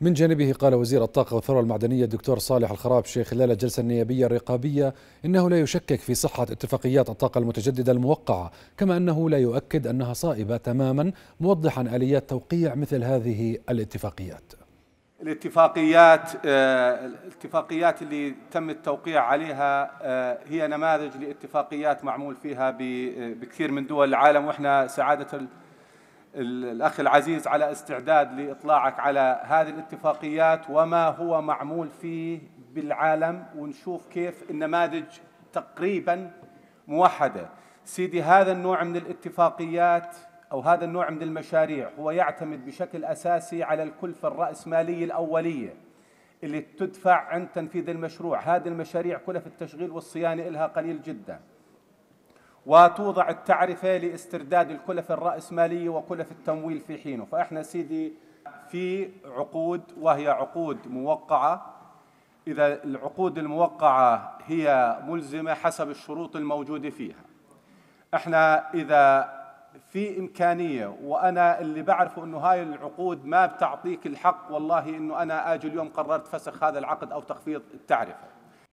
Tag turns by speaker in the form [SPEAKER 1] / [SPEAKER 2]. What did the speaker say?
[SPEAKER 1] من جانبه قال وزير الطاقة والثروة المعدنية الدكتور صالح الخرابشي خلال الجلسة النيابية الرقابية إنه لا يشكك في صحة اتفاقيات الطاقة المتجددة الموقعة كما أنه لا يؤكد أنها صائبة تماما موضحا آليات توقيع مثل هذه الاتفاقيات
[SPEAKER 2] الاتفاقيات آه، الاتفاقيات اللي تم التوقيع عليها آه، هي نماذج لاتفاقيات معمول فيها آه، بكثير من دول العالم واحنا سعاده الأخ العزيز على استعداد لإطلاعك على هذه الاتفاقيات وما هو معمول فيه بالعالم ونشوف كيف النماذج تقريبا موحدة سيدي هذا النوع من الاتفاقيات أو هذا النوع من المشاريع هو يعتمد بشكل أساسي على الكلفة الرأسمالية الأولية اللي تدفع عند تنفيذ المشروع هذه المشاريع كلف التشغيل والصيانة إلها قليل جداً وتوضع التعرفة لاسترداد الكلف الرأسمالية وكلف التمويل في حينه فإحنا سيدي في عقود وهي عقود موقعة إذا العقود الموقعة هي ملزمة حسب الشروط الموجودة فيها إحنا إذا في إمكانية وأنا اللي بعرفه أنه هاي العقود ما بتعطيك الحق والله أنه أنا أجي اليوم قررت فسخ هذا العقد أو تخفيض التعرفة